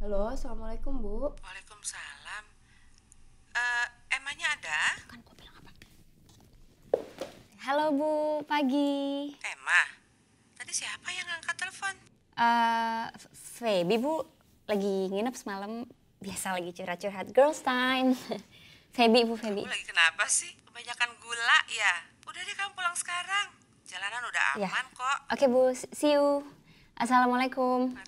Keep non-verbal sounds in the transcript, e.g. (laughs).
Halo, assalamualaikum Bu. Waalaikumsalam. Uh, emangnya ada? Kan gue bilang apa? Halo Bu, pagi. Emma, tadi siapa yang ngangkat telepon? Uh, Feby Bu, lagi nginep semalam. Biasa lagi curhat-curhat girls time. (laughs) Feby Bu, Feby. Kamu lagi kenapa sih? Kebanyakan gula ya? Udah deh kamu pulang sekarang. Jalanan udah ya. aman ya. kok. Oke Bu, see you. Assalamualaikum.